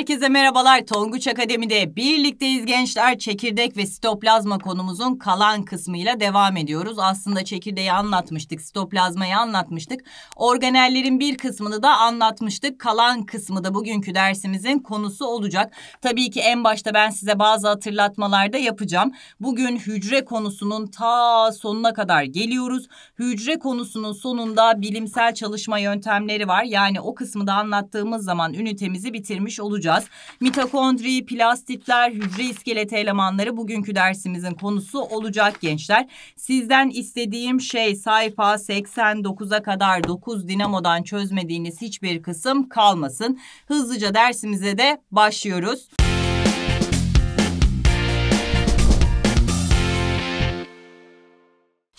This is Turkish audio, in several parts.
Herkese merhabalar. Tonguç Akademi'de birlikteyiz gençler. Çekirdek ve sitoplazma konumuzun kalan kısmıyla devam ediyoruz. Aslında çekirdeği anlatmıştık, sitoplazmayı anlatmıştık. Organellerin bir kısmını da anlatmıştık. Kalan kısmı da bugünkü dersimizin konusu olacak. Tabii ki en başta ben size bazı hatırlatmalar da yapacağım. Bugün hücre konusunun ta sonuna kadar geliyoruz. Hücre konusunun sonunda bilimsel çalışma yöntemleri var. Yani o kısmı da anlattığımız zaman ünitemizi bitirmiş olacağız konuşacağız. Mitokondri, plastitler, hücre iskeleti elemanları bugünkü dersimizin konusu olacak gençler. Sizden istediğim şey sayfa 89'a kadar 9 dinamodan çözmediğiniz hiçbir kısım kalmasın. Hızlıca dersimize de başlıyoruz.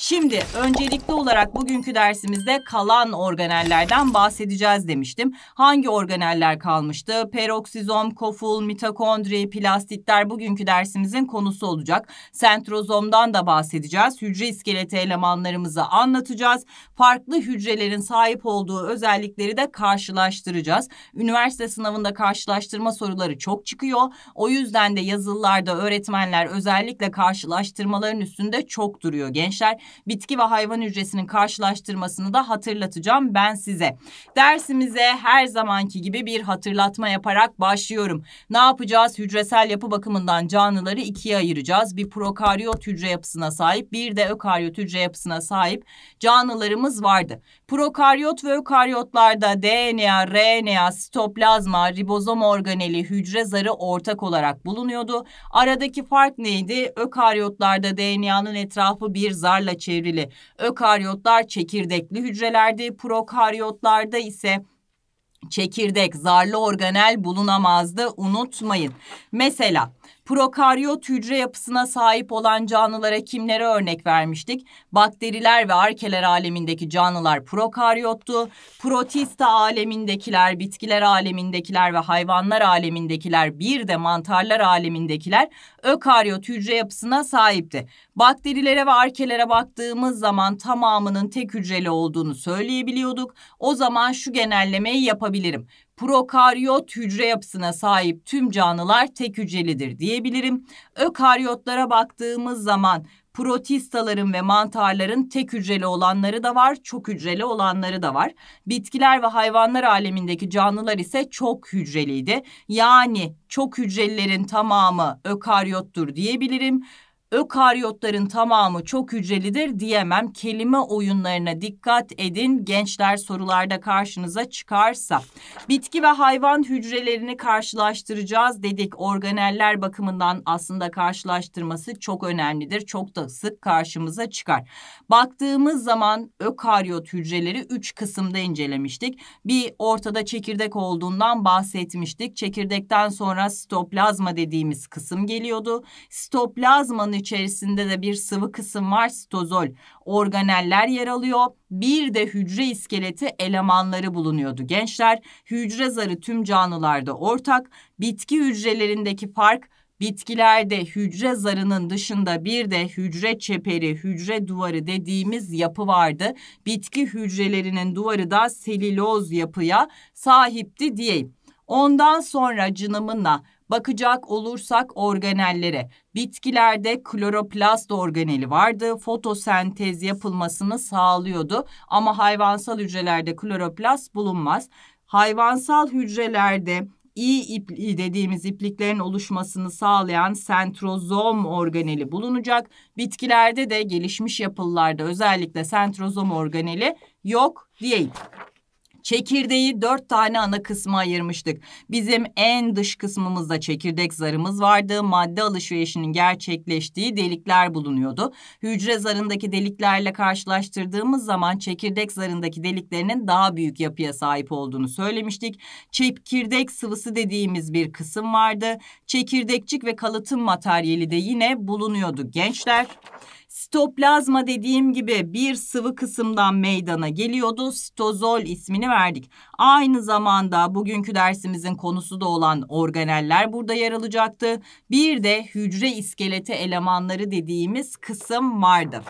Şimdi öncelikli olarak bugünkü dersimizde kalan organellerden bahsedeceğiz demiştim. Hangi organeller kalmıştı? Peroksizom, koful, mitokondri, plastitler bugünkü dersimizin konusu olacak. Sentrozomdan da bahsedeceğiz. Hücre iskeleti elemanlarımızı anlatacağız. Farklı hücrelerin sahip olduğu özellikleri de karşılaştıracağız. Üniversite sınavında karşılaştırma soruları çok çıkıyor. O yüzden de yazılılarda öğretmenler özellikle karşılaştırmaların üstünde çok duruyor gençler bitki ve hayvan hücresinin karşılaştırmasını da hatırlatacağım ben size. Dersimize her zamanki gibi bir hatırlatma yaparak başlıyorum. Ne yapacağız? Hücresel yapı bakımından canlıları ikiye ayıracağız. Bir prokaryot hücre yapısına sahip, bir de ökaryot hücre yapısına sahip canlılarımız vardı. Prokaryot ve ökaryotlarda DNA, RNA, sitoplazma, ribozom organeli hücre zarı ortak olarak bulunuyordu. Aradaki fark neydi? Ökaryotlarda DNA'nın etrafı bir zarla çevrili. Ökaryotlar çekirdekli hücrelerdi, prokaryotlarda ise çekirdek, zarlı organel bulunamazdı unutmayın. Mesela prokaryot hücre yapısına sahip olan canlılara kimlere örnek vermiştik? Bakteriler ve arkeler alemindeki canlılar prokaryottu. Protista alemindekiler, bitkiler alemindekiler ve hayvanlar alemindekiler, bir de mantarlar alemindekiler ökaryot hücre yapısına sahipti. Bakterilere ve arkelere baktığımız zaman tamamının tek hücreli olduğunu söyleyebiliyorduk. O zaman şu genellemeyi yapabilirim prokaryot hücre yapısına sahip tüm canlılar tek hücrelidir diyebilirim. Ökaryotlara baktığımız zaman protistaların ve mantarların tek hücreli olanları da var, çok hücreli olanları da var. Bitkiler ve hayvanlar alemindeki canlılar ise çok hücreliydi. Yani çok hücrelilerin tamamı ökaryottur diyebilirim ökaryotların tamamı çok hücrelidir diyemem. Kelime oyunlarına dikkat edin. Gençler sorularda karşınıza çıkarsa. Bitki ve hayvan hücrelerini karşılaştıracağız dedik. Organeller bakımından aslında karşılaştırması çok önemlidir. Çok da sık karşımıza çıkar. Baktığımız zaman ökaryot hücreleri 3 kısımda incelemiştik. Bir ortada çekirdek olduğundan bahsetmiştik. Çekirdekten sonra sitoplazma dediğimiz kısım geliyordu. Sitoplazmanın içerisinde de bir sıvı kısım var sitozol. Organeller yer alıyor. Bir de hücre iskeleti elemanları bulunuyordu gençler. Hücre zarı tüm canlılarda ortak. Bitki hücrelerindeki fark Bitkilerde hücre zarının dışında bir de hücre çeperi, hücre duvarı dediğimiz yapı vardı. Bitki hücrelerinin duvarı da seliloz yapıya sahipti diyeyim. Ondan sonra cınımınla Bakacak olursak organellere. Bitkilerde kloroplast organeli vardı. Fotosentez yapılmasını sağlıyordu ama hayvansal hücrelerde kloroplast bulunmaz. Hayvansal hücrelerde iyi ipliği dediğimiz ipliklerin oluşmasını sağlayan sentrozom organeli bulunacak. Bitkilerde de gelişmiş yapılarda özellikle sentrozom organeli yok diyeyim. Çekirdeği dört tane ana kısma ayırmıştık. Bizim en dış kısmımızda çekirdek zarımız vardı. Madde alışverişinin gerçekleştiği delikler bulunuyordu. Hücre zarındaki deliklerle karşılaştırdığımız zaman çekirdek zarındaki deliklerinin daha büyük yapıya sahip olduğunu söylemiştik. Çekirdek sıvısı dediğimiz bir kısım vardı. Çekirdekçik ve kalıtım materyali de yine bulunuyordu gençler. Sitoplazma dediğim gibi bir sıvı kısımdan meydana geliyordu. Sitozol ismini verdik. Aynı zamanda bugünkü dersimizin konusu da olan organeller burada yer alacaktı. Bir de hücre iskeleti elemanları dediğimiz kısım vardı.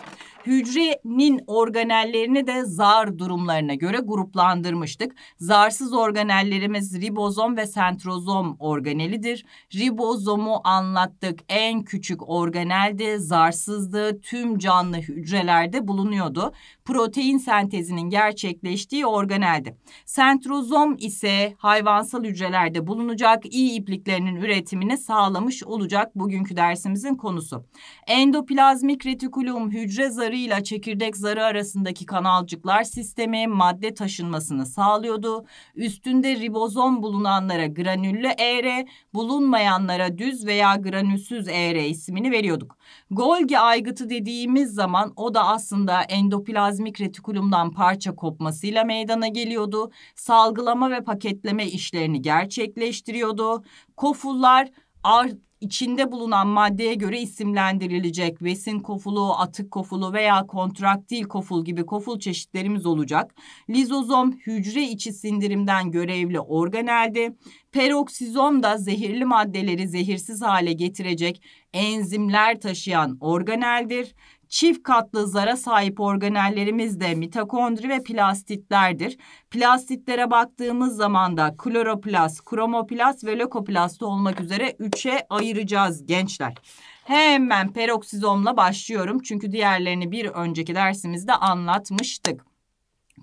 Hücrenin organellerini de zar durumlarına göre gruplandırmıştık. Zarsız organellerimiz ribozom ve sentrozom organelidir. Ribozomu anlattık. En küçük organeldi, zarsızdı, tüm canlı hücrelerde bulunuyordu protein sentezinin gerçekleştiği organeldi. Sentrozom ise hayvansal hücrelerde bulunacak iyi ipliklerinin üretimini sağlamış olacak bugünkü dersimizin konusu. Endoplazmik retikulum hücre zarı ile çekirdek zarı arasındaki kanalcıklar sistemi madde taşınmasını sağlıyordu. Üstünde ribozom bulunanlara granüllü eğre, bulunmayanlara düz veya granülsüz eğre ismini veriyorduk. Golgi aygıtı dediğimiz zaman o da aslında endoplazmik retikulumdan parça kopmasıyla meydana geliyordu. Salgılama ve paketleme işlerini gerçekleştiriyordu. Kofullar ar içinde bulunan maddeye göre isimlendirilecek. Besin kofulu, atık kofulu veya kontraktil koful gibi koful çeşitlerimiz olacak. Lizozom hücre içi sindirimden görevli organelde. Peroksizom da zehirli maddeleri zehirsiz hale getirecek enzimler taşıyan organeldir. Çift katlı zara sahip organellerimiz de mitokondri ve plastitlerdir. Plastitlere baktığımız zaman da kloroplast, kromoplast ve lökoplast olmak üzere üçe ayıracağız gençler. Hemen peroksizomla başlıyorum çünkü diğerlerini bir önceki dersimizde anlatmıştık.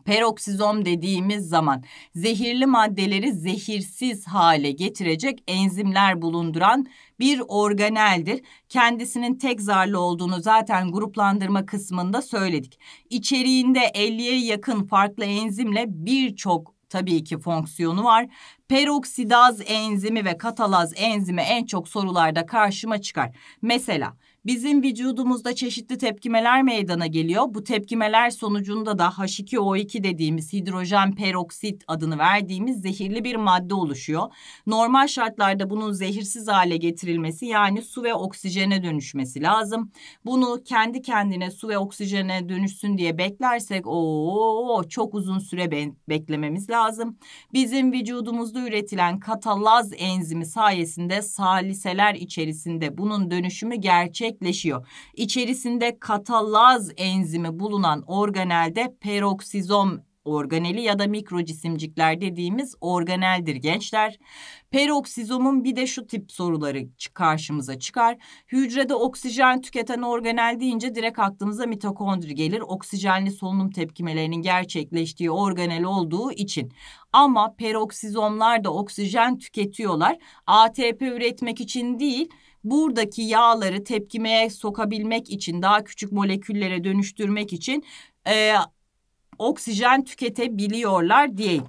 Peroksizom dediğimiz zaman zehirli maddeleri zehirsiz hale getirecek enzimler bulunduran bir organeldir. Kendisinin tek zarlı olduğunu zaten gruplandırma kısmında söyledik. İçeriğinde 50'ye yakın farklı enzimle birçok tabii ki fonksiyonu var. Peroksidaz enzimi ve katalaz enzimi en çok sorularda karşıma çıkar. Mesela Bizim vücudumuzda çeşitli tepkimeler meydana geliyor. Bu tepkimeler sonucunda da H2O2 dediğimiz hidrojen peroksit adını verdiğimiz zehirli bir madde oluşuyor. Normal şartlarda bunun zehirsiz hale getirilmesi yani su ve oksijene dönüşmesi lazım. Bunu kendi kendine su ve oksijene dönüşsün diye beklersek ooo çok uzun süre be beklememiz lazım. Bizim vücudumuzda üretilen katalaz enzimi sayesinde saliseler içerisinde bunun dönüşümü gerçek netleşiyor. İçerisinde katalaz enzimi bulunan organelde peroksizom organeli ya da mikrocisimcikler dediğimiz organeldir gençler. Peroksizomun bir de şu tip soruları karşımıza çıkar. Hücrede oksijen tüketen organel deyince direkt aklımıza mitokondri gelir. Oksijenli solunum tepkimelerinin gerçekleştiği organel olduğu için. Ama peroksizomlar da oksijen tüketiyorlar. ATP üretmek için değil, buradaki yağları tepkimeye sokabilmek için daha küçük moleküllere dönüştürmek için e, oksijen tüketebiliyorlar diyeyim.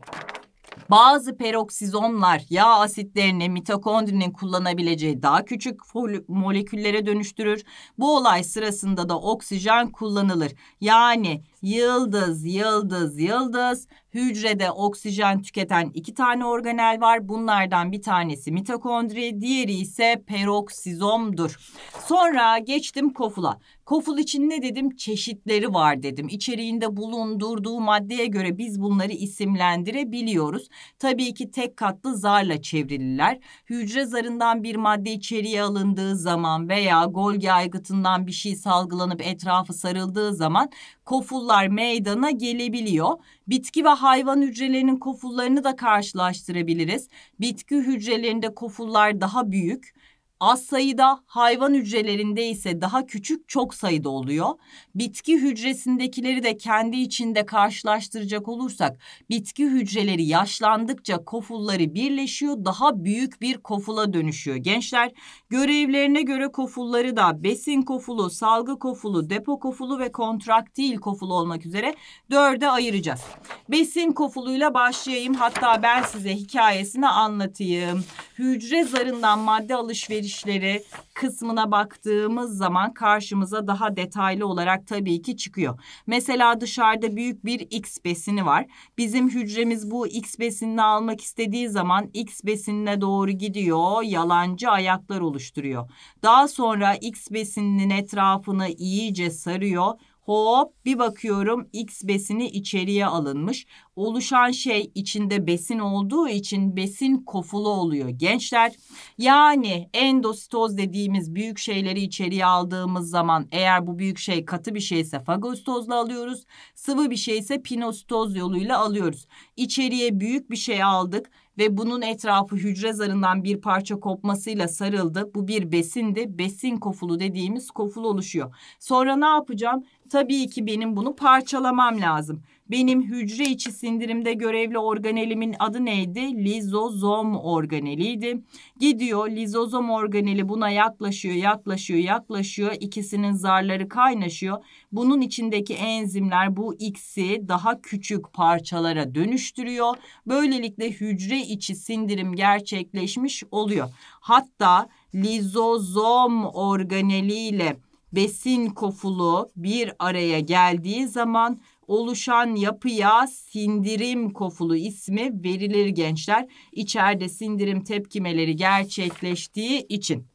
Bazı peroksizomlar yağ asitlerini mitokondrinin kullanabileceği daha küçük moleküllere dönüştürür. Bu olay sırasında da oksijen kullanılır. Yani yıldız, yıldız, yıldız hücrede oksijen tüketen iki tane organel var. Bunlardan bir tanesi mitokondri, diğeri ise peroksizomdur. Sonra geçtim kofula. Koful için ne dedim? Çeşitleri var dedim. İçeriğinde bulundurduğu maddeye göre biz bunları isimlendirebiliyoruz. Tabii ki tek katlı zarla çevrililer. Hücre zarından bir madde içeriye alındığı zaman veya Golgi aygıtından bir şey salgılanıp etrafı sarıldığı zaman kofullar meydana gelebiliyor. Bitki ve hayvan hücrelerinin kofullarını da karşılaştırabiliriz. Bitki hücrelerinde kofullar daha büyük, Az sayıda, hayvan hücrelerinde ise daha küçük çok sayıda oluyor. Bitki hücresindekileri de kendi içinde karşılaştıracak olursak bitki hücreleri yaşlandıkça kofulları birleşiyor, daha büyük bir kofula dönüşüyor. Gençler görevlerine göre kofulları da besin kofulu, salgı kofulu, depo kofulu ve kontraktil kofulu olmak üzere dörde ayıracağız. Besin kofuluyla başlayayım. Hatta ben size hikayesini anlatayım. Hücre zarından madde alışverişi işleri kısmına baktığımız zaman karşımıza daha detaylı olarak tabii ki çıkıyor. Mesela dışarıda büyük bir X besini var. Bizim hücremiz bu X besinini almak istediği zaman X besinine doğru gidiyor, yalancı ayaklar oluşturuyor. Daha sonra X besininin etrafını iyice sarıyor Hop bir bakıyorum X besini içeriye alınmış. Oluşan şey içinde besin olduğu için besin kofulu oluyor gençler. Yani endositoz dediğimiz büyük şeyleri içeriye aldığımız zaman eğer bu büyük şey katı bir şeyse fagositozla alıyoruz. Sıvı bir şeyse pinositoz yoluyla alıyoruz. İçeriye büyük bir şey aldık ve bunun etrafı hücre zarından bir parça kopmasıyla sarıldı. Bu bir besindi. Besin kofulu dediğimiz koful oluşuyor. Sonra ne yapacağım? Tabii ki benim bunu parçalamam lazım. Benim hücre içi sindirimde görevli organelimin adı neydi? Lizozom organeliydi. Gidiyor lizozom organeli buna yaklaşıyor, yaklaşıyor, yaklaşıyor. İkisinin zarları kaynaşıyor. Bunun içindeki enzimler bu X'i daha küçük parçalara dönüştürüyor. Böylelikle hücre içi sindirim gerçekleşmiş oluyor. Hatta lizozom organeliyle ile besin kofulu bir araya geldiği zaman oluşan yapıya sindirim kofulu ismi verilir gençler. İçeride sindirim tepkimeleri gerçekleştiği için.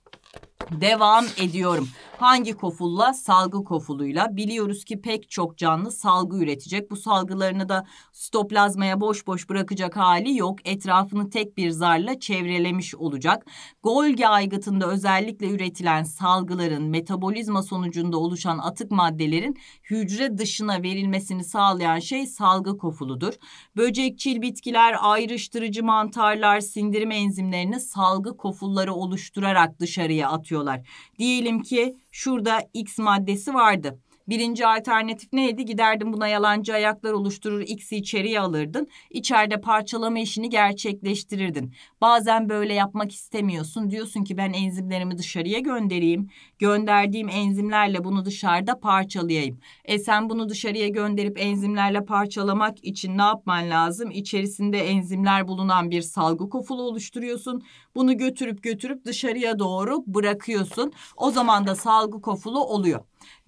Devam ediyorum. Hangi kofulla? Salgı kofuluyla. Biliyoruz ki pek çok canlı salgı üretecek. Bu salgılarını da stoplazmaya boş boş bırakacak hali yok. Etrafını tek bir zarla çevrelemiş olacak. Golgi aygıtında özellikle üretilen salgıların metabolizma sonucunda oluşan atık maddelerin hücre dışına verilmesini sağlayan şey salgı kofuludur. Böcekçil bitkiler, ayrıştırıcı mantarlar sindirim enzimlerini salgı kofulları oluşturarak dışarıya atıyor atıyorlar. Diyelim ki şurada X maddesi vardı. Birinci alternatif neydi? Giderdin buna yalancı ayaklar oluşturur, X'i içeriye alırdın. İçeride parçalama işini gerçekleştirirdin. Bazen böyle yapmak istemiyorsun. Diyorsun ki ben enzimlerimi dışarıya göndereyim. Gönderdiğim enzimlerle bunu dışarıda parçalayayım. E sen bunu dışarıya gönderip enzimlerle parçalamak için ne yapman lazım? İçerisinde enzimler bulunan bir salgı kofulu oluşturuyorsun. Bunu götürüp götürüp dışarıya doğru bırakıyorsun. O zaman da salgı kofulu oluyor.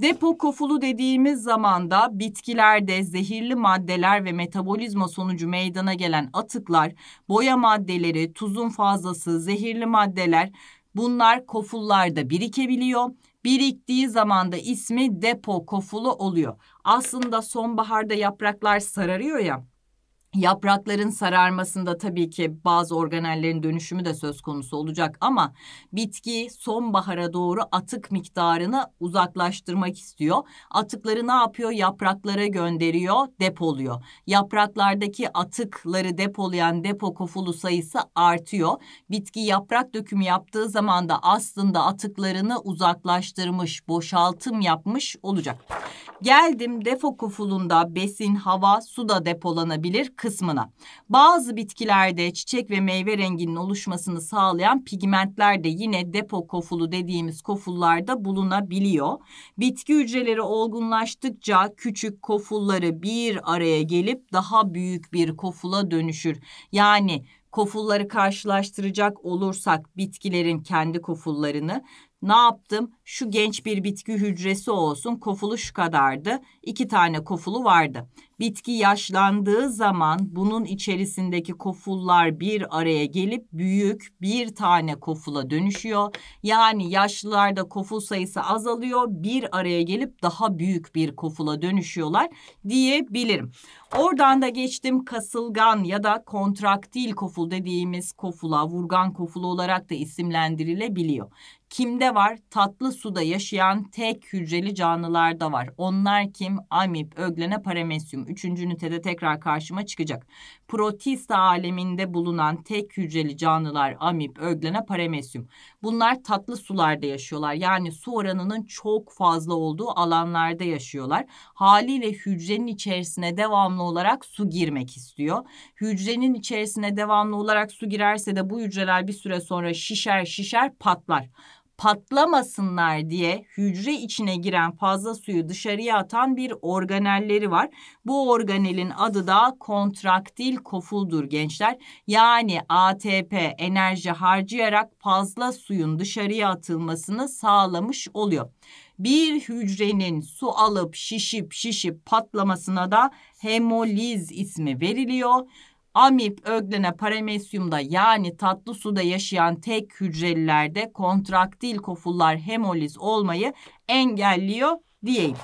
Depo kofulu dediğimiz zamanda bitkilerde zehirli maddeler ve metabolizma sonucu meydana gelen atıklar, boya maddeleri, tuzun fazlası, zehirli maddeler bunlar kofullarda birikebiliyor biriktiği zaman da ismi depo kofulu oluyor. Aslında sonbaharda yapraklar sararıyor ya. Yaprakların sararmasında tabii ki bazı organellerin dönüşümü de söz konusu olacak ama bitki sonbahara doğru atık miktarını uzaklaştırmak istiyor. Atıkları ne yapıyor? Yapraklara gönderiyor, depoluyor. Yapraklardaki atıkları depolayan depo kofulu sayısı artıyor. Bitki yaprak dökümü yaptığı zaman da aslında atıklarını uzaklaştırmış, boşaltım yapmış olacak. Geldim depo kofulunda besin, hava, su da depolanabilir kısmına. Bazı bitkilerde çiçek ve meyve renginin oluşmasını sağlayan pigmentler de yine depo kofulu dediğimiz kofullarda bulunabiliyor. Bitki hücreleri olgunlaştıkça küçük kofulları bir araya gelip daha büyük bir kofula dönüşür. Yani kofulları karşılaştıracak olursak bitkilerin kendi kofullarını ne yaptım? Şu genç bir bitki hücresi olsun. Kofulu şu kadardı. İki tane kofulu vardı. Bitki yaşlandığı zaman bunun içerisindeki kofullar bir araya gelip büyük bir tane kofula dönüşüyor. Yani yaşlılarda koful sayısı azalıyor. Bir araya gelip daha büyük bir kofula dönüşüyorlar diyebilirim. Oradan da geçtim kasılgan ya da kontraktil koful dediğimiz kofula, vurgan kofulu olarak da isimlendirilebiliyor. Kimde var? Tatlı suda yaşayan tek hücreli canlılarda var. Onlar kim? Amip, öglene, paramesyum. Üçüncü ünitede tekrar karşıma çıkacak protista aleminde bulunan tek hücreli canlılar amip, öglene, paramesyum. Bunlar tatlı sularda yaşıyorlar. Yani su oranının çok fazla olduğu alanlarda yaşıyorlar. Haliyle hücrenin içerisine devamlı olarak su girmek istiyor. Hücrenin içerisine devamlı olarak su girerse de bu hücreler bir süre sonra şişer şişer patlar patlamasınlar diye hücre içine giren fazla suyu dışarıya atan bir organelleri var. Bu organelin adı da kontraktil kofuldur gençler. Yani ATP enerji harcayarak fazla suyun dışarıya atılmasını sağlamış oluyor. Bir hücrenin su alıp şişip şişip patlamasına da hemoliz ismi veriliyor. Amip öglene paramesyumda yani tatlı suda yaşayan tek hücrelilerde kontraktil kofullar hemoliz olmayı engelliyor diyeyim.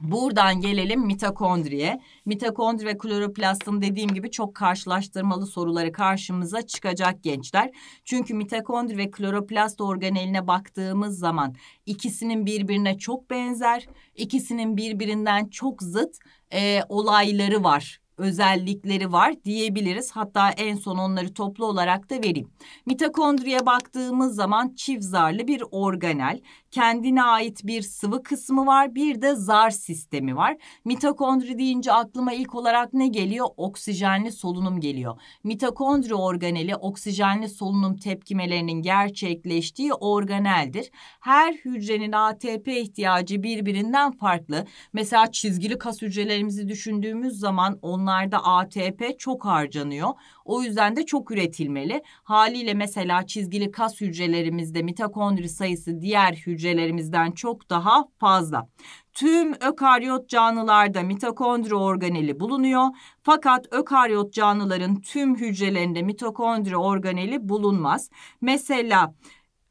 Buradan gelelim mitokondriye. Mitokondri ve kloroplastın dediğim gibi çok karşılaştırmalı soruları karşımıza çıkacak gençler. Çünkü mitokondri ve kloroplast organeline baktığımız zaman ikisinin birbirine çok benzer, ikisinin birbirinden çok zıt e, olayları var özellikleri var diyebiliriz. Hatta en son onları toplu olarak da vereyim. Mitokondriye baktığımız zaman çift zarlı bir organel. Kendine ait bir sıvı kısmı var bir de zar sistemi var. Mitokondri deyince aklıma ilk olarak ne geliyor? Oksijenli solunum geliyor. Mitokondri organeli oksijenli solunum tepkimelerinin gerçekleştiği organeldir. Her hücrenin ATP ihtiyacı birbirinden farklı. Mesela çizgili kas hücrelerimizi düşündüğümüz zaman onun konularda ATP çok harcanıyor. O yüzden de çok üretilmeli. Haliyle mesela çizgili kas hücrelerimizde mitokondri sayısı diğer hücrelerimizden çok daha fazla. Tüm ökaryot canlılarda mitokondri organeli bulunuyor. Fakat ökaryot canlıların tüm hücrelerinde mitokondri organeli bulunmaz. Mesela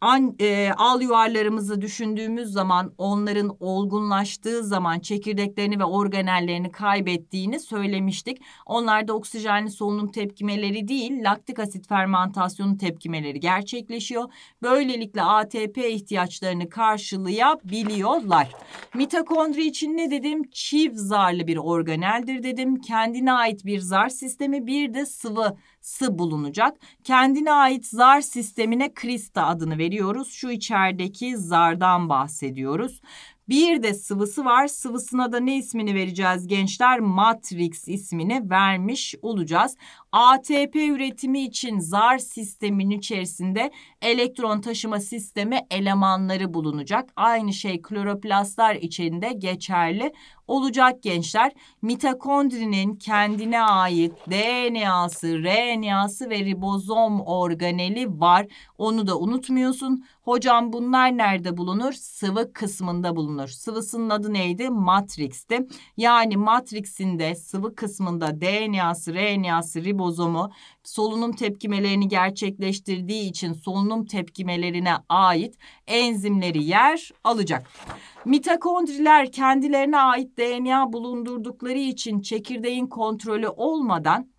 an, e, al yuvarlarımızı düşündüğümüz zaman onların olgunlaştığı zaman çekirdeklerini ve organellerini kaybettiğini söylemiştik. Onlar da oksijenli solunum tepkimeleri değil laktik asit fermentasyonu tepkimeleri gerçekleşiyor. Böylelikle ATP ihtiyaçlarını karşılayabiliyorlar. Mitokondri için ne dedim? Çift zarlı bir organeldir dedim. Kendine ait bir zar sistemi bir de sıvı sı bulunacak. Kendine ait zar sistemine krista adını veriyoruz. Şu içerideki zardan bahsediyoruz. Bir de sıvısı var. Sıvısına da ne ismini vereceğiz gençler? Matrix ismini vermiş olacağız. ATP üretimi için zar sistemin içerisinde elektron taşıma sistemi elemanları bulunacak. Aynı şey kloroplastlar içinde geçerli olacak gençler. Mitokondrinin kendine ait DNA'sı, RNA'sı ve ribozom organeli var. Onu da unutmuyorsun. Hocam bunlar nerede bulunur? Sıvı kısmında bulunur. Sıvısının adı neydi? Matrix'ti. Yani matrixinde sıvı kısmında DNA'sı, RNA'sı, ribozom bozomu solunum tepkimelerini gerçekleştirdiği için solunum tepkimelerine ait enzimleri yer alacak. Mitokondriler kendilerine ait DNA bulundurdukları için çekirdeğin kontrolü olmadan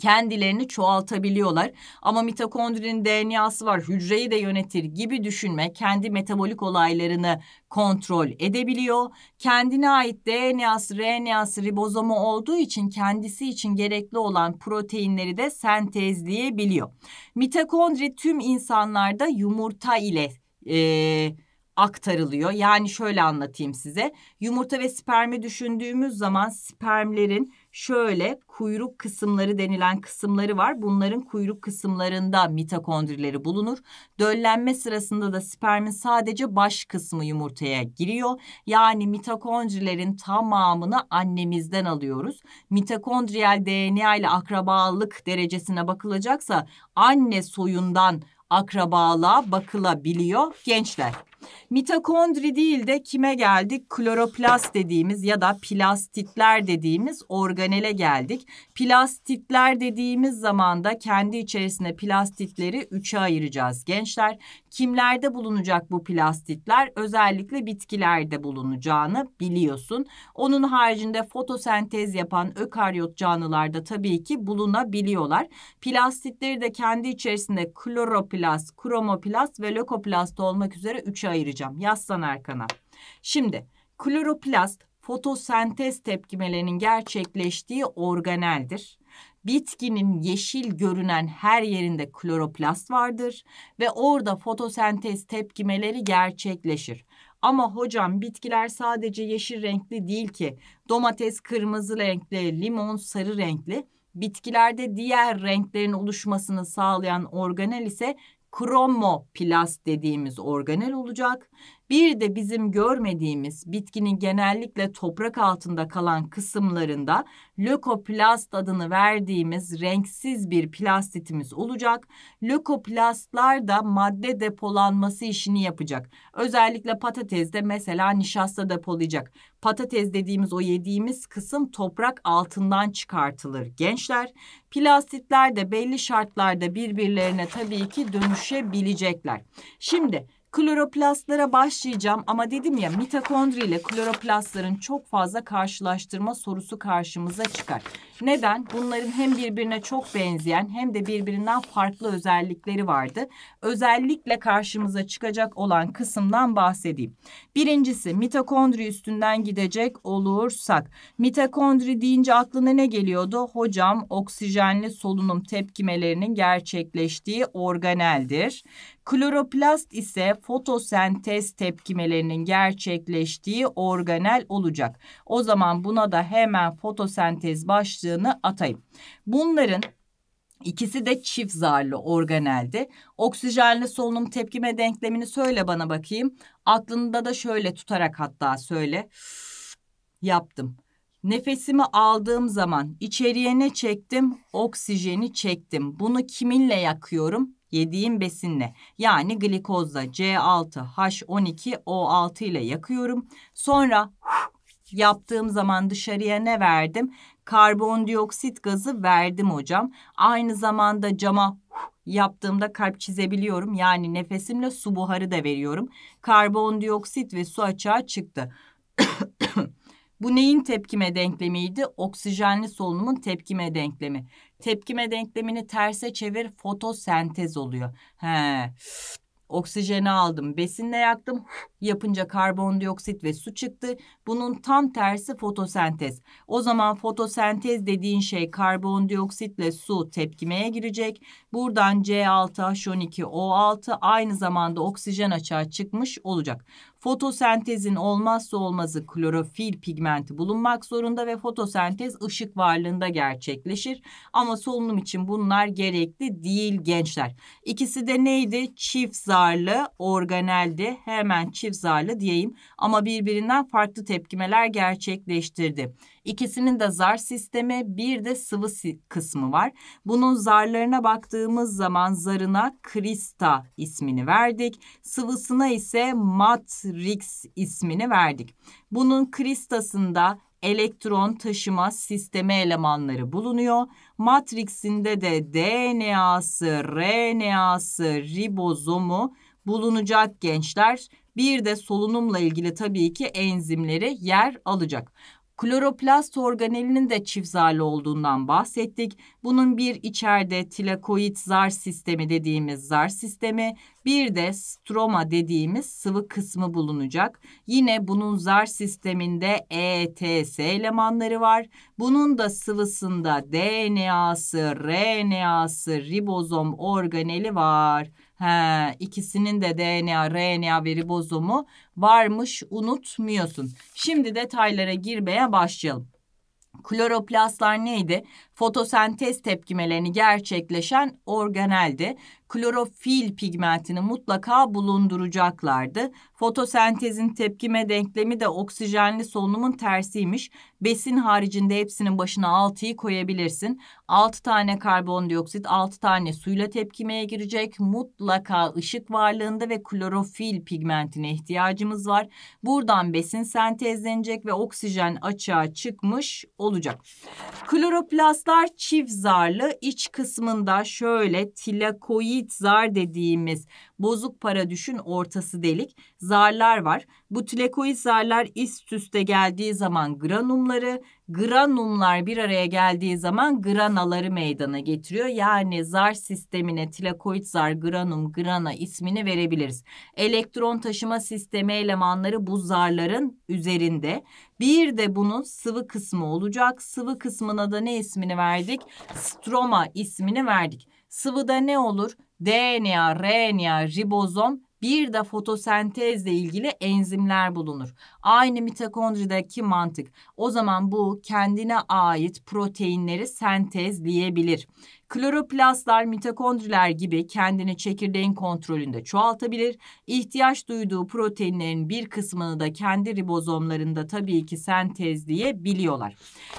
kendilerini çoğaltabiliyorlar. Ama mitokondrinin DNA'sı var, hücreyi de yönetir gibi düşünme kendi metabolik olaylarını kontrol edebiliyor. Kendine ait DNA'sı, RNA'sı ribozomu olduğu için kendisi için gerekli olan proteinleri de sentezleyebiliyor. Mitokondri tüm insanlarda yumurta ile e, aktarılıyor. Yani şöyle anlatayım size. Yumurta ve spermi düşündüğümüz zaman spermlerin şöyle kuyruk kısımları denilen kısımları var. Bunların kuyruk kısımlarında mitokondrileri bulunur. Döllenme sırasında da spermin sadece baş kısmı yumurtaya giriyor. Yani mitokondrilerin tamamını annemizden alıyoruz. Mitokondriyal DNA ile akrabalık derecesine bakılacaksa anne soyundan akrabalığa bakılabiliyor gençler. Mitokondri değil de kime geldik? Kloroplast dediğimiz ya da plastitler dediğimiz organele geldik. Plastitler dediğimiz zaman da kendi içerisinde plastitleri üçe ayıracağız gençler. Kimlerde bulunacak bu plastitler? Özellikle bitkilerde bulunacağını biliyorsun. Onun haricinde fotosentez yapan ökaryot canlılarda tabii ki bulunabiliyorlar. Plastitleri de kendi içerisinde kloroplast, kromoplast ve lökoplast olmak üzere üçe ayıracağım. Yaslan arkana. Şimdi kloroplast fotosentez tepkimelerinin gerçekleştiği organeldir. Bitkinin yeşil görünen her yerinde kloroplast vardır ve orada fotosentez tepkimeleri gerçekleşir. Ama hocam bitkiler sadece yeşil renkli değil ki. Domates kırmızı renkli, limon sarı renkli. Bitkilerde diğer renklerin oluşmasını sağlayan organel ise kromoplast dediğimiz organel olacak bir de bizim görmediğimiz bitkinin genellikle toprak altında kalan kısımlarında lökoplast adını verdiğimiz renksiz bir plastitimiz olacak. Lökoplastlar da madde depolanması işini yapacak. Özellikle patatesde mesela nişasta depolayacak. Patates dediğimiz o yediğimiz kısım toprak altından çıkartılır gençler. Plastitler de belli şartlarda birbirlerine tabii ki dönüşebilecekler. Şimdi kloroplastlara başlayacağım ama dedim ya mitokondri ile kloroplastların çok fazla karşılaştırma sorusu karşımıza çıkar. Neden? Bunların hem birbirine çok benzeyen hem de birbirinden farklı özellikleri vardı. Özellikle karşımıza çıkacak olan kısımdan bahsedeyim. Birincisi mitokondri üstünden gidecek olursak. Mitokondri deyince aklına ne geliyordu? Hocam oksijenli solunum tepkimelerinin gerçekleştiği organeldir. Kloroplast ise fotosentez tepkimelerinin gerçekleştiği organel olacak. O zaman buna da hemen fotosentez başlığı başlığını atayım. Bunların ikisi de çift zarlı organelde. Oksijenli solunum tepkime denklemini söyle bana bakayım. Aklında da şöyle tutarak hatta söyle. Yaptım. Nefesimi aldığım zaman içeriye ne çektim? Oksijeni çektim. Bunu kiminle yakıyorum? Yediğim besinle. Yani glikozla C6H12O6 ile yakıyorum. Sonra yaptığım zaman dışarıya ne verdim? karbondioksit gazı verdim hocam. Aynı zamanda cama yaptığımda kalp çizebiliyorum. Yani nefesimle su buharı da veriyorum. Karbondioksit ve su açığa çıktı. Bu neyin tepkime denklemiydi? Oksijenli solunumun tepkime denklemi. Tepkime denklemini terse çevir fotosentez oluyor. He. Oksijeni aldım, besinle yaktım. Yapınca karbondioksit ve su çıktı. Bunun tam tersi fotosentez. O zaman fotosentez dediğin şey karbondioksitle su tepkimeye girecek. Buradan C6H12O6 aynı zamanda oksijen açığa çıkmış olacak. Fotosentezin olmazsa olmazı klorofil pigmenti bulunmak zorunda ve fotosentez ışık varlığında gerçekleşir. Ama solunum için bunlar gerekli değil gençler. İkisi de neydi? Çift zarlı organeldi. Hemen çift zarlı diyeyim ama birbirinden farklı tepkimeler gerçekleştirdi. İkisinin de zar sistemi bir de sıvı kısmı var. Bunun zarlarına baktığımız zaman zarına Krista ismini verdik. Sıvısına ise Matrix ismini verdik. Bunun Kristasında elektron taşıma sistemi elemanları bulunuyor. Matrix'inde de DNA'sı, RNA'sı, ribozomu bulunacak gençler. Bir de solunumla ilgili tabii ki enzimleri yer alacak. Kloroplast organelinin de çift zarlı olduğundan bahsettik. Bunun bir içeride tilakoid zar sistemi dediğimiz zar sistemi, bir de stroma dediğimiz sıvı kısmı bulunacak. Yine bunun zar sisteminde ETS elemanları var. Bunun da sıvısında DNA'sı, RNA'sı, ribozom organeli var. He, ikisinin de DNA, RNA veri bozumu varmış unutmuyorsun. Şimdi detaylara girmeye başlayalım. Kloroplastlar neydi? fotosentez tepkimelerini gerçekleşen organelde klorofil pigmentini mutlaka bulunduracaklardı. Fotosentezin tepkime denklemi de oksijenli solunumun tersiymiş. Besin haricinde hepsinin başına 6'yı koyabilirsin. 6 tane karbondioksit, 6 tane suyla tepkimeye girecek. Mutlaka ışık varlığında ve klorofil pigmentine ihtiyacımız var. Buradan besin sentezlenecek ve oksijen açığa çıkmış olacak. Kloroplast Kuşlar çift zarlı iç kısmında şöyle tilakoid zar dediğimiz bozuk para düşün ortası delik zarlar var. Bu tilekoid zarlar üst üste geldiği zaman granumları, granumlar bir araya geldiği zaman granaları meydana getiriyor. Yani zar sistemine tilekoid zar, granum, grana ismini verebiliriz. Elektron taşıma sistemi elemanları bu zarların üzerinde. Bir de bunun sıvı kısmı olacak. Sıvı kısmına da ne ismini verdik? Stroma ismini verdik. Sıvıda ne olur? DNA, RNA, ribozom bir de fotosentezle ilgili enzimler bulunur. Aynı mitokondrideki mantık. O zaman bu kendine ait proteinleri sentezleyebilir. Kloroplastlar mitokondriler gibi kendini çekirdeğin kontrolünde çoğaltabilir. İhtiyaç duyduğu proteinlerin bir kısmını da kendi ribozomlarında tabii ki sentezleyebiliyorlar.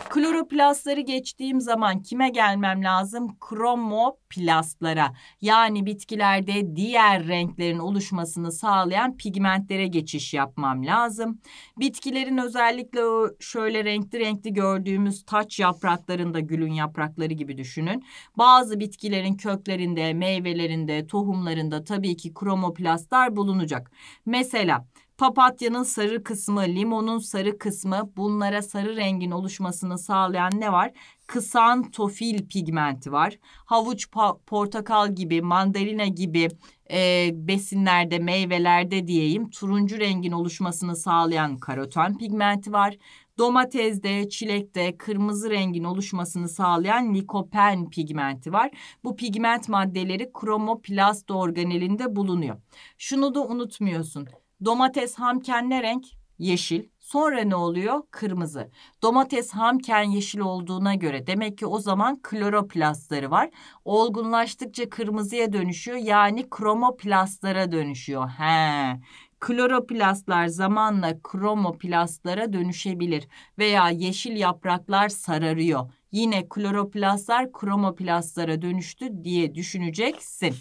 Kloroplastları geçtiğim zaman kime gelmem lazım? Kromoplastlara yani bitkilerde diğer renklerin oluşmasını sağlayan pigmentlere geçiş yapmam lazım. Bitkilerin özellikle o şöyle renkli renkli gördüğümüz taç yapraklarında gülün yaprakları gibi düşünün. Bazı bitkilerin köklerinde, meyvelerinde, tohumlarında tabii ki kromoplastlar bulunacak. Mesela papatyanın sarı kısmı, limonun sarı kısmı bunlara sarı rengin oluşmasını sağlayan ne var? Ksantofil pigmenti var. Havuç, portakal gibi, mandalina gibi e, besinlerde, meyvelerde diyeyim turuncu rengin oluşmasını sağlayan karoten pigmenti var. Domatesde, çilekte kırmızı rengin oluşmasını sağlayan likopen pigmenti var. Bu pigment maddeleri kromoplast organelinde bulunuyor. Şunu da unutmuyorsun. Domates ham ne renk? Yeşil. Sonra ne oluyor? Kırmızı. Domates hamken yeşil olduğuna göre demek ki o zaman kloroplastları var. Olgunlaştıkça kırmızıya dönüşüyor. Yani kromoplastlara dönüşüyor. He. Kloroplastlar zamanla kromoplastlara dönüşebilir veya yeşil yapraklar sararıyor. Yine kloroplastlar kromoplastlara dönüştü diye düşüneceksin.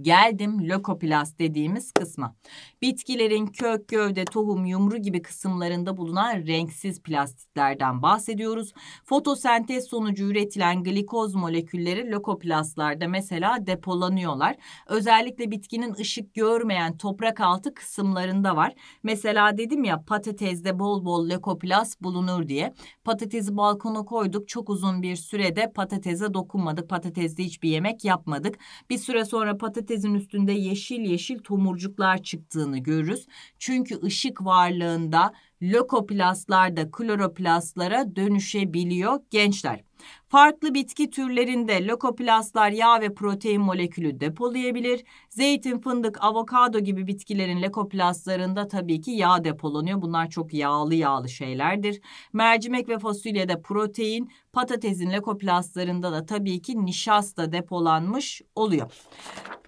Geldim lökoplast dediğimiz kısma. Bitkilerin kök, gövde, tohum, yumru gibi kısımlarında bulunan renksiz plastiklerden bahsediyoruz. Fotosentez sonucu üretilen glikoz molekülleri lökoplastlarda mesela depolanıyorlar. Özellikle bitkinin ışık görmeyen toprak altı kısımlarında var. Mesela dedim ya patatesde bol bol lökoplast bulunur diye. Patatesi balkona koyduk çok uzun bir sürede patatese dokunmadık. Patatesde hiçbir yemek yapmadık. Bir süre sonra patates patatesin üstünde yeşil yeşil tomurcuklar çıktığını görürüz. Çünkü ışık varlığında lökoplastlar da kloroplastlara dönüşebiliyor gençler. Farklı bitki türlerinde lökoplastlar yağ ve protein molekülü depolayabilir. Zeytin, fındık, avokado gibi bitkilerin lökoplastlarında tabii ki yağ depolanıyor. Bunlar çok yağlı yağlı şeylerdir. Mercimek ve fasulyede protein, Patatesin lekoplastlarında da tabii ki nişasta depolanmış oluyor.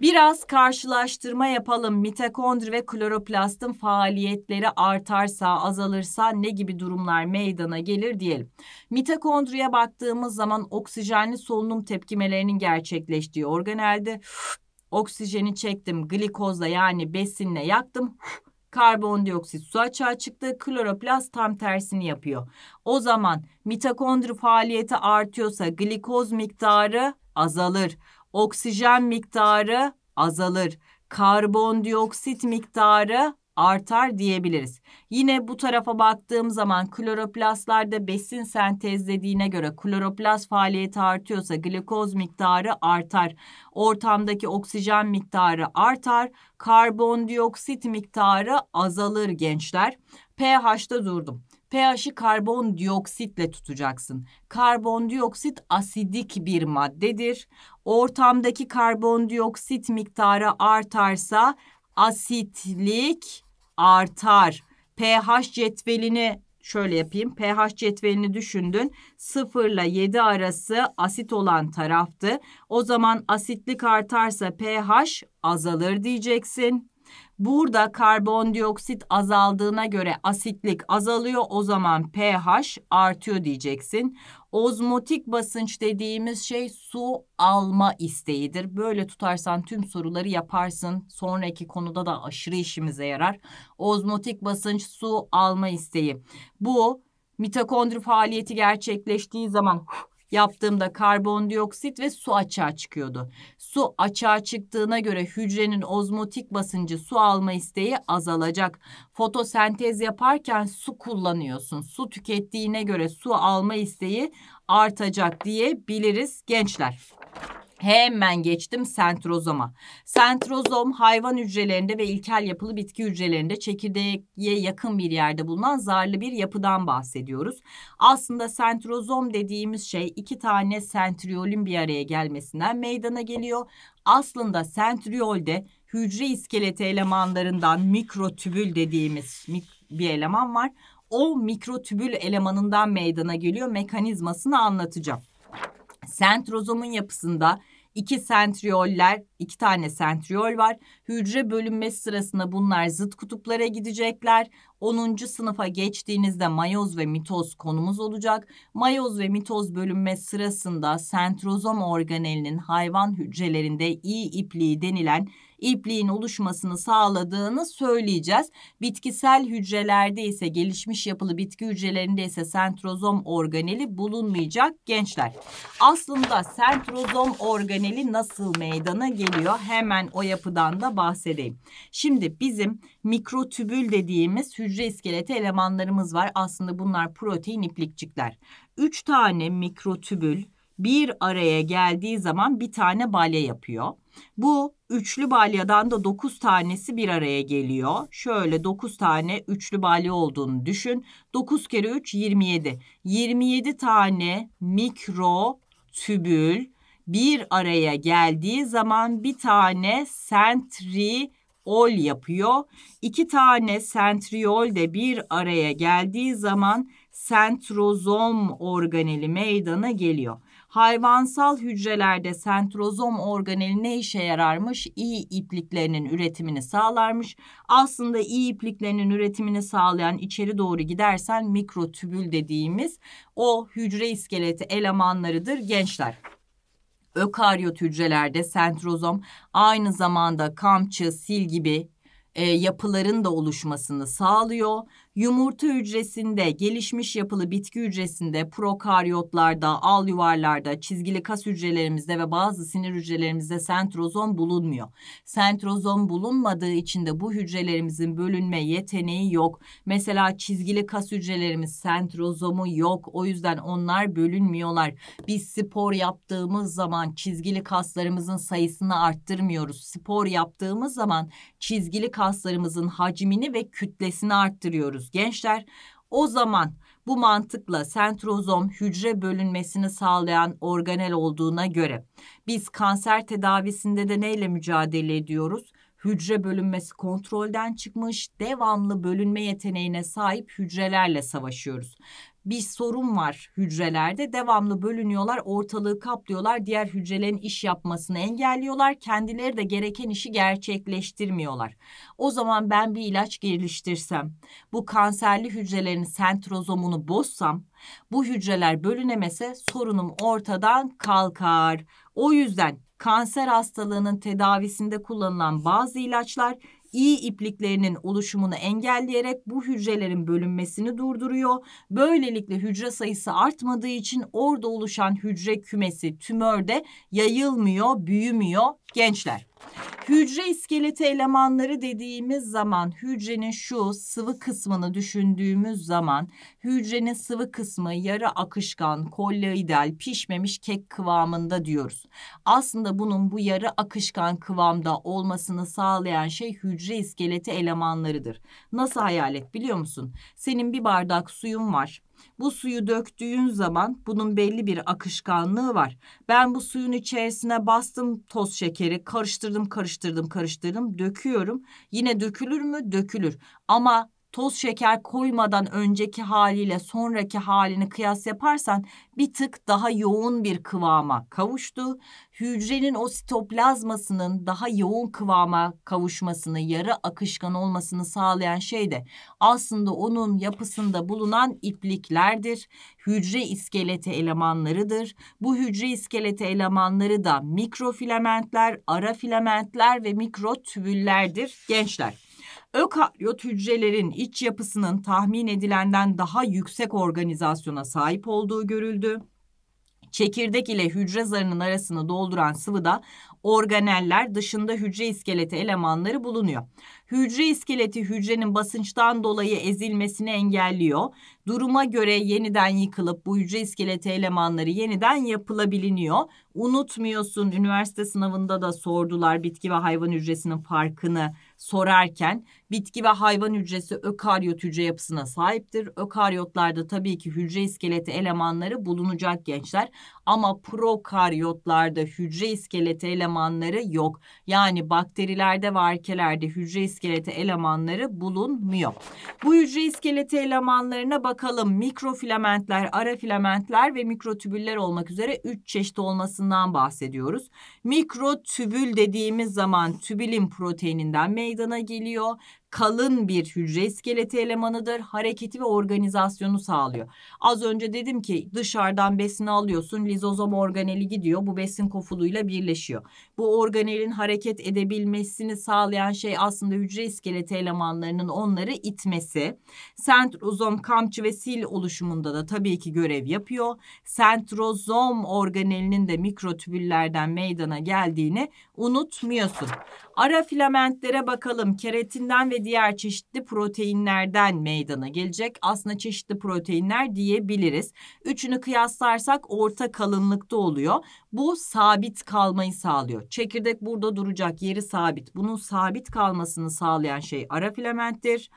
Biraz karşılaştırma yapalım. Mitokondri ve kloroplastın faaliyetleri artarsa, azalırsa ne gibi durumlar meydana gelir diyelim. Mitokondriye baktığımız zaman oksijenli solunum tepkimelerinin gerçekleştiği organelde oksijeni çektim glikozla yani besinle yaktım karbondioksit su açığa çıktı. Kloroplast tam tersini yapıyor. O zaman mitokondri faaliyeti artıyorsa glikoz miktarı azalır. Oksijen miktarı azalır. Karbondioksit miktarı artar diyebiliriz. Yine bu tarafa baktığım zaman kloroplastlarda besin sentezlediğine göre kloroplast faaliyeti artıyorsa glikoz miktarı artar. Ortamdaki oksijen miktarı artar. Karbondioksit miktarı azalır gençler. pH'da durdum. pH'i karbondioksitle tutacaksın. Karbondioksit asidik bir maddedir. Ortamdaki karbondioksit miktarı artarsa asitlik artar. pH cetvelini şöyle yapayım. pH cetvelini düşündün. 0 ile 7 arası asit olan taraftı. O zaman asitlik artarsa pH azalır diyeceksin. Burada karbondioksit azaldığına göre asitlik azalıyor. O zaman pH artıyor diyeceksin. Ozmotik basınç dediğimiz şey su alma isteğidir. Böyle tutarsan tüm soruları yaparsın. Sonraki konuda da aşırı işimize yarar. Ozmotik basınç su alma isteği. Bu mitokondri faaliyeti gerçekleştiği zaman yaptığımda karbondioksit ve su açığa çıkıyordu. Su açığa çıktığına göre hücrenin ozmotik basıncı su alma isteği azalacak. Fotosentez yaparken su kullanıyorsun. Su tükettiğine göre su alma isteği artacak diyebiliriz gençler. Hemen geçtim sentrozoma. Sentrozom hayvan hücrelerinde ve ilkel yapılı bitki hücrelerinde çekirdeğe yakın bir yerde bulunan zarlı bir yapıdan bahsediyoruz. Aslında sentrozom dediğimiz şey iki tane sentriolün bir araya gelmesinden meydana geliyor. Aslında sentriolde hücre iskeleti elemanlarından mikrotübül dediğimiz bir eleman var. O mikrotübül elemanından meydana geliyor. Mekanizmasını anlatacağım sentrozomun yapısında iki sentrioller, iki tane sentriol var. Hücre bölünmesi sırasında bunlar zıt kutuplara gidecekler. 10. sınıfa geçtiğinizde mayoz ve mitoz konumuz olacak. Mayoz ve mitoz bölünme sırasında sentrozom organelinin hayvan hücrelerinde iyi ipliği denilen ipliğin oluşmasını sağladığını söyleyeceğiz. Bitkisel hücrelerde ise gelişmiş yapılı bitki hücrelerinde ise sentrozom organeli bulunmayacak gençler. Aslında sentrozom organeli nasıl meydana geliyor? Hemen o yapıdan da bahsedeyim. Şimdi bizim mikrotübül dediğimiz hücre iskeleti elemanlarımız var. Aslında bunlar protein iplikçikler. 3 tane mikrotübül bir araya geldiği zaman bir tane balya yapıyor. Bu üçlü balyadan da 9 tanesi bir araya geliyor. Şöyle 9 tane üçlü balya olduğunu düşün. 9 kere 3 27. 27 tane mikro tübül bir araya geldiği zaman bir tane sentriol yapıyor. İki tane sentriol de bir araya geldiği zaman sentrozom organeli meydana geliyor hayvansal hücrelerde sentrozom organeli ne işe yararmış? İyi ipliklerinin üretimini sağlarmış. Aslında iyi ipliklerinin üretimini sağlayan içeri doğru gidersen mikrotübül dediğimiz o hücre iskeleti elemanlarıdır gençler ökaryot hücrelerde sentrozom aynı zamanda kamçı, sil gibi e, yapıların da oluşmasını sağlıyor. Yumurta hücresinde, gelişmiş yapılı bitki hücresinde, prokaryotlarda, al yuvarlarda, çizgili kas hücrelerimizde ve bazı sinir hücrelerimizde sentrozom bulunmuyor. Sentrozom bulunmadığı için de bu hücrelerimizin bölünme yeteneği yok. Mesela çizgili kas hücrelerimiz sentrozomu yok. O yüzden onlar bölünmüyorlar. Biz spor yaptığımız zaman çizgili kaslarımızın sayısını arttırmıyoruz. Spor yaptığımız zaman çizgili kaslarımızın hacmini ve kütlesini arttırıyoruz diyoruz gençler. O zaman bu mantıkla sentrozom hücre bölünmesini sağlayan organel olduğuna göre biz kanser tedavisinde de neyle mücadele ediyoruz? Hücre bölünmesi kontrolden çıkmış, devamlı bölünme yeteneğine sahip hücrelerle savaşıyoruz bir sorun var hücrelerde. Devamlı bölünüyorlar, ortalığı kaplıyorlar, diğer hücrelerin iş yapmasını engelliyorlar. Kendileri de gereken işi gerçekleştirmiyorlar. O zaman ben bir ilaç geliştirsem, bu kanserli hücrelerin sentrozomunu bozsam, bu hücreler bölünemese sorunum ortadan kalkar. O yüzden kanser hastalığının tedavisinde kullanılan bazı ilaçlar i ipliklerinin oluşumunu engelleyerek bu hücrelerin bölünmesini durduruyor. Böylelikle hücre sayısı artmadığı için orada oluşan hücre kümesi tümörde yayılmıyor, büyümüyor gençler. Hücre iskeleti elemanları dediğimiz zaman hücrenin şu sıvı kısmını düşündüğümüz zaman hücrenin sıvı kısmı yarı akışkan, kolloidal, pişmemiş kek kıvamında diyoruz. Aslında bunun bu yarı akışkan kıvamda olmasını sağlayan şey hücre iskeleti elemanlarıdır. Nasıl hayal et biliyor musun? Senin bir bardak suyun var bu suyu döktüğün zaman bunun belli bir akışkanlığı var. Ben bu suyun içerisine bastım toz şekeri, karıştırdım, karıştırdım, karıştırdım, döküyorum. Yine dökülür mü? Dökülür. Ama toz şeker koymadan önceki haliyle sonraki halini kıyas yaparsan bir tık daha yoğun bir kıvama kavuştu. Hücrenin o sitoplazmasının daha yoğun kıvama kavuşmasını, yarı akışkan olmasını sağlayan şey de aslında onun yapısında bulunan ipliklerdir. Hücre iskeleti elemanlarıdır. Bu hücre iskeleti elemanları da mikrofilamentler, ara filamentler ve mikrotübüllerdir gençler. Ökaryot hücrelerin iç yapısının tahmin edilenden daha yüksek organizasyona sahip olduğu görüldü. Çekirdek ile hücre zarının arasını dolduran sıvıda organeller dışında hücre iskeleti elemanları bulunuyor. Hücre iskeleti hücrenin basınçtan dolayı ezilmesini engelliyor. Duruma göre yeniden yıkılıp bu hücre iskeleti elemanları yeniden yapılabiliniyor. Unutmuyorsun üniversite sınavında da sordular bitki ve hayvan hücresinin farkını sorarken bitki ve hayvan hücresi ökaryot hücre yapısına sahiptir. Ökaryotlarda tabii ki hücre iskeleti elemanları bulunacak gençler ama prokaryotlarda hücre iskeleti elemanları yok. Yani bakterilerde ve arkelerde hücre iskeleti elemanları bulunmuyor. Bu hücre iskeleti elemanlarına bakalım. Mikrofilamentler, arafilamentler ve mikrotübüller olmak üzere 3 çeşit olmasından bahsediyoruz. Mikrotübül dediğimiz zaman tübülin proteininden meydana geliyor kalın bir hücre iskeleti elemanıdır. Hareketi ve organizasyonu sağlıyor. Az önce dedim ki dışarıdan besin alıyorsun. Lizozom organeli gidiyor. Bu besin kofuluyla birleşiyor. Bu organelin hareket edebilmesini sağlayan şey aslında hücre iskeleti elemanlarının onları itmesi. Sentrozom, kamçı ve sil oluşumunda da tabii ki görev yapıyor. Sentrozom organelinin de mikrotübüllerden meydana geldiğini unutmuyorsun. Ara filamentlere bakalım. Keratinden ve diğer çeşitli proteinlerden meydana gelecek. Aslında çeşitli proteinler diyebiliriz. Üçünü kıyaslarsak orta kalınlıkta oluyor. Bu sabit kalmayı sağlıyor. Çekirdek burada duracak, yeri sabit. Bunun sabit kalmasını sağlayan şey ara filamenttir.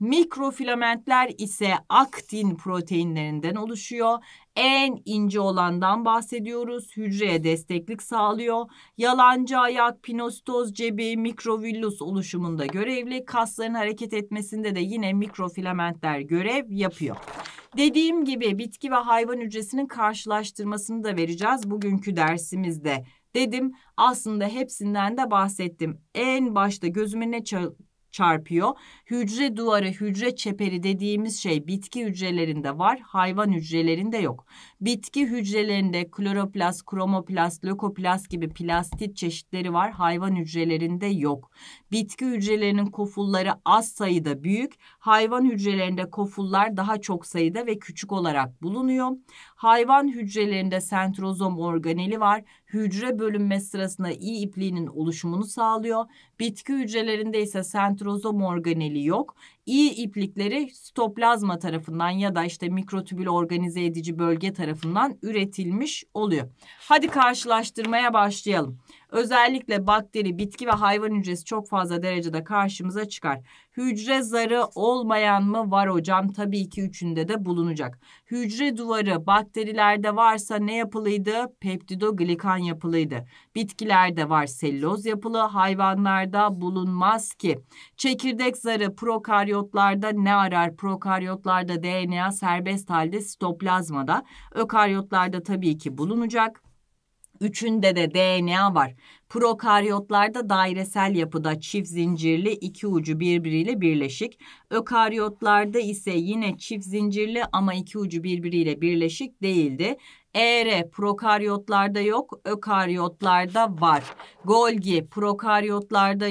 Mikrofilamentler ise aktin proteinlerinden oluşuyor. En ince olandan bahsediyoruz. Hücreye desteklik sağlıyor. Yalancı ayak, pinostoz, cebi, mikrovillus oluşumunda görevli. Kasların hareket etmesinde de yine mikrofilamentler görev yapıyor. Dediğim gibi bitki ve hayvan hücresinin karşılaştırmasını da vereceğiz bugünkü dersimizde dedim. Aslında hepsinden de bahsettim. En başta gözüme ne çarpıyor. Hücre duvarı, hücre çeperi dediğimiz şey bitki hücrelerinde var, hayvan hücrelerinde yok. Bitki hücrelerinde kloroplast, kromoplast, lökoplast gibi plastit çeşitleri var, hayvan hücrelerinde yok. Bitki hücrelerinin kofulları az sayıda büyük, hayvan hücrelerinde kofullar daha çok sayıda ve küçük olarak bulunuyor. Hayvan hücrelerinde sentrozom organeli var. Hücre bölünme sırasında iyi ipliğinin oluşumunu sağlıyor. Bitki hücrelerinde ise sentrozom organeli yok iyi iplikleri stoplazma tarafından ya da işte mikrotübül organize edici bölge tarafından üretilmiş oluyor. Hadi karşılaştırmaya başlayalım. Özellikle bakteri, bitki ve hayvan hücresi çok fazla derecede karşımıza çıkar. Hücre zarı olmayan mı var hocam? Tabii ki üçünde de bulunacak. Hücre duvarı bakterilerde varsa ne yapılıydı? Peptidoglikan yapılıydı. Bitkilerde var selüloz yapılı, hayvanlarda bulunmaz ki. Çekirdek zarı prokaryot prokaryotlarda ne arar? Prokaryotlarda DNA serbest halde sitoplazmada. Ökaryotlarda tabii ki bulunacak. Üçünde de DNA var. Prokaryotlarda dairesel yapıda çift zincirli iki ucu birbiriyle birleşik. Ökaryotlarda ise yine çift zincirli ama iki ucu birbiriyle birleşik değildi. ER prokaryotlarda yok, ökaryotlarda var. Golgi prokaryotlarda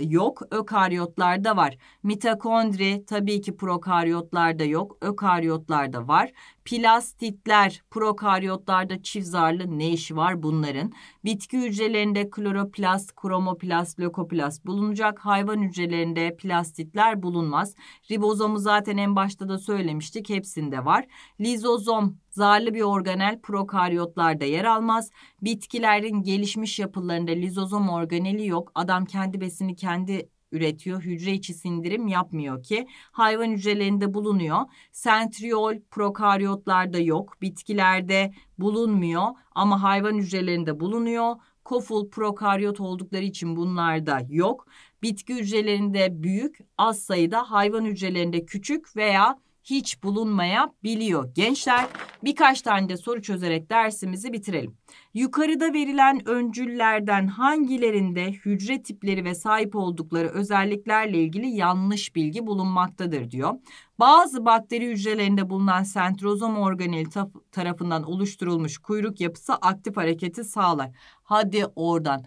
yok, ökaryotlarda var. Mitokondri tabii ki prokaryotlarda yok, ökaryotlarda var. Plastitler prokaryotlarda çift zarlı ne işi var bunların? Bitki hücrelerinde kloroplast, kromoplast, lökoplast bulunacak. Hayvan hücrelerinde plastitler bulunmaz. Ribozomu zaten en başta da söylemiştik hepsinde var. Lizozom zarlı bir organel prokaryotlarda yer almaz. Bitkilerin gelişmiş yapılarında lizozom organeli yok. Adam kendi besini kendi üretiyor. Hücre içi sindirim yapmıyor ki. Hayvan hücrelerinde bulunuyor. Sentriol prokaryotlarda yok. Bitkilerde bulunmuyor ama hayvan hücrelerinde bulunuyor. Koful prokaryot oldukları için bunlarda yok. Bitki hücrelerinde büyük, az sayıda hayvan hücrelerinde küçük veya hiç bulunmayabiliyor. Gençler birkaç tane de soru çözerek dersimizi bitirelim. Yukarıda verilen öncüllerden hangilerinde hücre tipleri ve sahip oldukları özelliklerle ilgili yanlış bilgi bulunmaktadır diyor. Bazı bakteri hücrelerinde bulunan sentrozom organeli tarafından oluşturulmuş kuyruk yapısı aktif hareketi sağlar. Hadi oradan.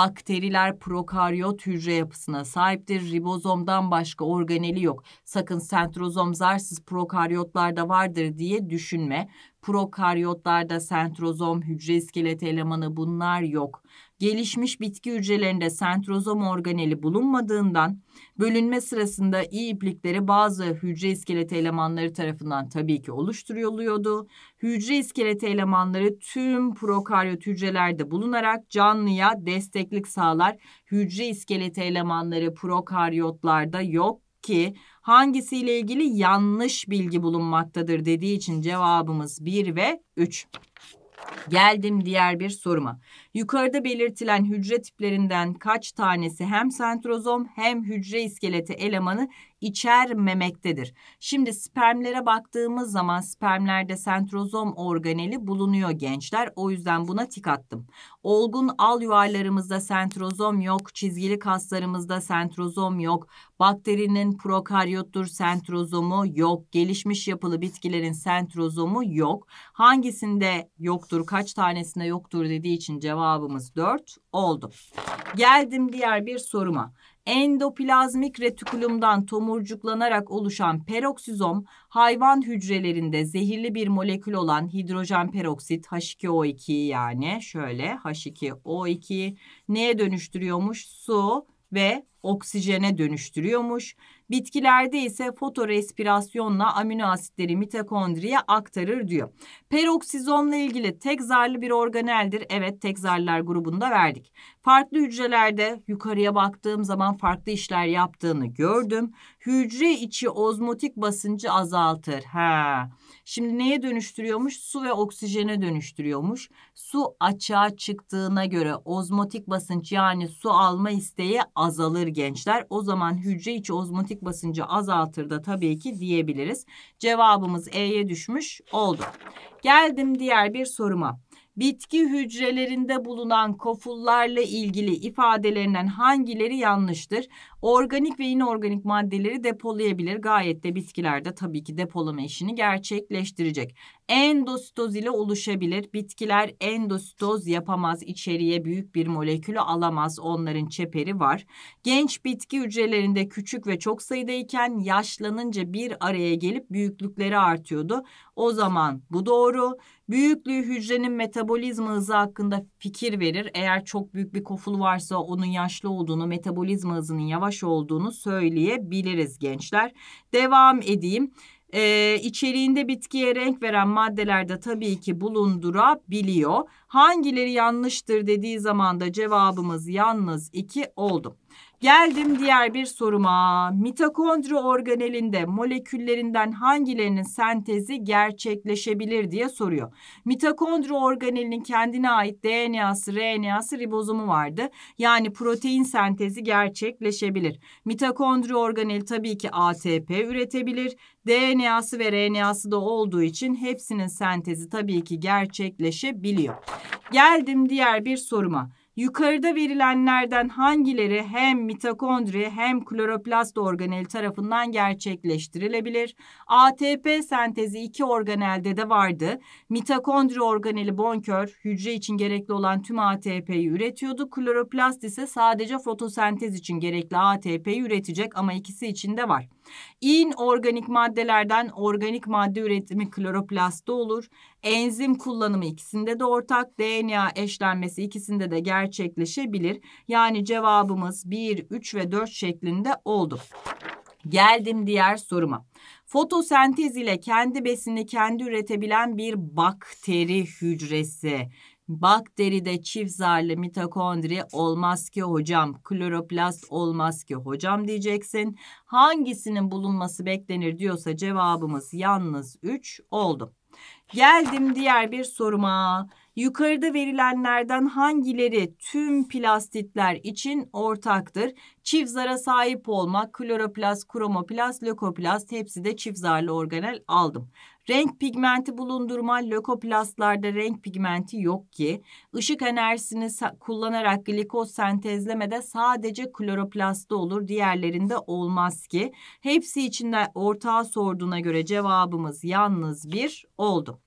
Bakteriler prokaryot hücre yapısına sahiptir. Ribozomdan başka organeli yok. Sakın sentrozom zarsız prokaryotlarda vardır diye düşünme. Prokaryotlarda sentrozom, hücre iskeleti elemanı bunlar yok. Gelişmiş bitki hücrelerinde sentrozom organeli bulunmadığından bölünme sırasında iyi iplikleri bazı hücre iskelet elemanları tarafından tabii ki oluşturuluyordu. Hücre iskelet elemanları tüm prokaryot hücrelerde bulunarak canlıya desteklik sağlar. Hücre iskelet elemanları prokaryotlarda yok ki hangisiyle ilgili yanlış bilgi bulunmaktadır dediği için cevabımız 1 ve 3. Geldim diğer bir soruma. Yukarıda belirtilen hücre tiplerinden kaç tanesi hem sentrozom hem hücre iskeleti elemanı içermemektedir. Şimdi spermlere baktığımız zaman spermlerde sentrozom organeli bulunuyor gençler. O yüzden buna tik attım. Olgun al yuvarlarımızda sentrozom yok. Çizgili kaslarımızda sentrozom yok. Bakterinin prokaryottur sentrozomu yok. Gelişmiş yapılı bitkilerin sentrozomu yok. Hangisinde yoktur, kaç tanesinde yoktur dediği için cevabımız 4 oldu. Geldim diğer bir soruma endoplazmik retikulumdan tomurcuklanarak oluşan peroksizom hayvan hücrelerinde zehirli bir molekül olan hidrojen peroksit H2O2 yani şöyle H2O2 neye dönüştürüyormuş? Su ve oksijene dönüştürüyormuş. Bitkilerde ise fotorespirasyonla amino asitleri mitokondriye aktarır diyor. Peroksizomla ilgili tek zarlı bir organeldir. Evet tek zarlar grubunda verdik. Farklı hücrelerde yukarıya baktığım zaman farklı işler yaptığını gördüm. Hücre içi ozmotik basıncı azaltır. Ha. Şimdi neye dönüştürüyormuş? Su ve oksijene dönüştürüyormuş. Su açığa çıktığına göre ozmotik basınç yani su alma isteği azalır gençler. O zaman hücre içi ozmotik basıncı azaltır da tabii ki diyebiliriz. Cevabımız E'ye düşmüş oldu. Geldim diğer bir soruma bitki hücrelerinde bulunan kofullarla ilgili ifadelerinden hangileri yanlıştır? Organik ve inorganik maddeleri depolayabilir. Gayet de bitkilerde tabii ki depolama işini gerçekleştirecek. Endositoz ile oluşabilir. Bitkiler endositoz yapamaz. içeriye büyük bir molekülü alamaz. Onların çeperi var. Genç bitki hücrelerinde küçük ve çok sayıdayken yaşlanınca bir araya gelip büyüklükleri artıyordu. O zaman bu doğru. Büyüklüğü hücrenin metabolizma hızı hakkında fikir verir. Eğer çok büyük bir koful varsa onun yaşlı olduğunu, metabolizma hızının yavaş olduğunu söyleyebiliriz gençler. Devam edeyim. Ee, içeriğinde bitkiye renk veren maddelerde tabii ki bulundurabiliyor. Hangileri yanlıştır dediği zaman da cevabımız yalnız iki oldu. Geldim diğer bir soruma. Mitokondri organelinde moleküllerinden hangilerinin sentezi gerçekleşebilir diye soruyor. Mitokondri organelinin kendine ait DNA'sı, RNA'sı, ribozomu vardı. Yani protein sentezi gerçekleşebilir. Mitokondri organeli tabii ki ATP üretebilir. DNA'sı ve RNA'sı da olduğu için hepsinin sentezi tabii ki gerçekleşebiliyor. Geldim diğer bir soruma. Yukarıda verilenlerden hangileri hem mitokondri hem kloroplast organeli tarafından gerçekleştirilebilir? ATP sentezi iki organelde de vardı. Mitokondri organeli bonkör hücre için gerekli olan tüm ATP'yi üretiyordu. Kloroplast ise sadece fotosentez için gerekli ATP'yi üretecek ama ikisi için de var. İnorganik maddelerden organik madde üretimi kloroplastta olur. Enzim kullanımı ikisinde de ortak, DNA eşlenmesi ikisinde de gerçekleşebilir. Yani cevabımız 1, 3 ve 4 şeklinde oldu. Geldim diğer soruma. Fotosentez ile kendi besini kendi üretebilen bir bakteri hücresi Bakteride çift zarlı mitokondri olmaz ki hocam, kloroplast olmaz ki hocam diyeceksin. Hangisinin bulunması beklenir diyorsa cevabımız yalnız 3 oldu. Geldim diğer bir soruma. Yukarıda verilenlerden hangileri tüm plastitler için ortaktır? Çift zara sahip olmak, kloroplast, kromoplast, lökoplast hepsi de çift zarlı organel aldım. Renk pigmenti bulundurma lökoplastlarda renk pigmenti yok ki. Işık enerjisini kullanarak glikoz sentezlemede sadece kloroplastta olur diğerlerinde olmaz ki. Hepsi içinde ortağa sorduğuna göre cevabımız yalnız bir oldu.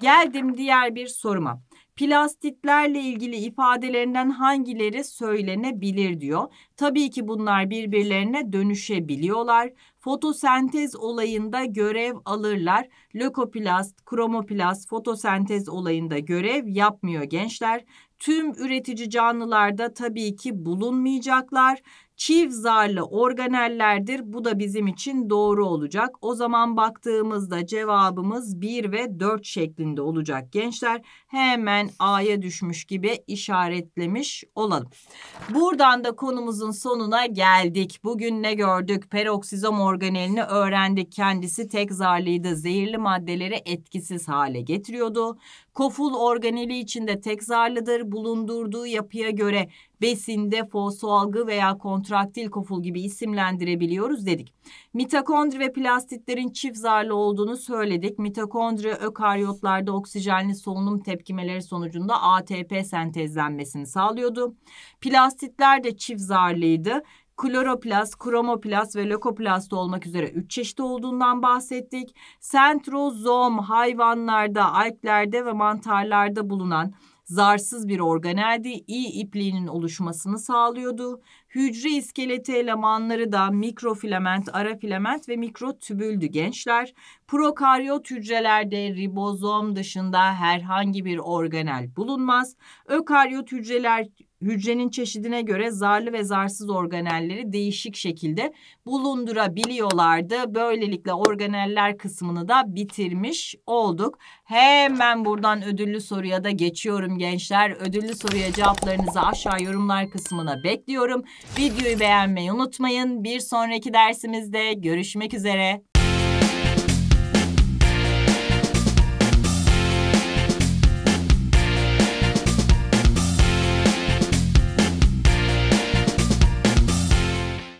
Geldim diğer bir soruma. Plastitlerle ilgili ifadelerinden hangileri söylenebilir diyor. Tabii ki bunlar birbirlerine dönüşebiliyorlar. Fotosentez olayında görev alırlar. Lökoplast, kromoplast fotosentez olayında görev yapmıyor gençler. Tüm üretici canlılarda tabii ki bulunmayacaklar çift zarlı organellerdir. Bu da bizim için doğru olacak. O zaman baktığımızda cevabımız 1 ve 4 şeklinde olacak gençler. Hemen A'ya düşmüş gibi işaretlemiş olalım. Buradan da konumuzun sonuna geldik. Bugün ne gördük? Peroksizom organelini öğrendik. Kendisi tek zarlıydı. Zehirli maddeleri etkisiz hale getiriyordu. Koful organeli içinde tek zarlıdır. Bulundurduğu yapıya göre besin, defo, su algı veya kontraktil koful gibi isimlendirebiliyoruz dedik. Mitokondri ve plastitlerin çift zarlı olduğunu söyledik. Mitokondri ökaryotlarda oksijenli solunum tepkimeleri sonucunda ATP sentezlenmesini sağlıyordu. Plastitler de çift zarlıydı kloroplast, kromoplast ve lökoplast olmak üzere 3 çeşit olduğundan bahsettik. Sentrozom hayvanlarda, alplerde ve mantarlarda bulunan zarsız bir organeldi, iyi ipliğinin oluşmasını sağlıyordu. Hücre iskeleti elemanları da mikrofilament, arafilament ve mikrotübüldü gençler. Prokaryot hücrelerde ribozom dışında herhangi bir organel bulunmaz. Ökaryot hücreler hücrenin çeşidine göre zarlı ve zarsız organelleri değişik şekilde bulundurabiliyorlardı. Böylelikle organeller kısmını da bitirmiş olduk. Hemen buradan ödüllü soruya da geçiyorum gençler. Ödüllü soruya cevaplarınızı aşağı yorumlar kısmına bekliyorum. Videoyu beğenmeyi unutmayın. Bir sonraki dersimizde görüşmek üzere.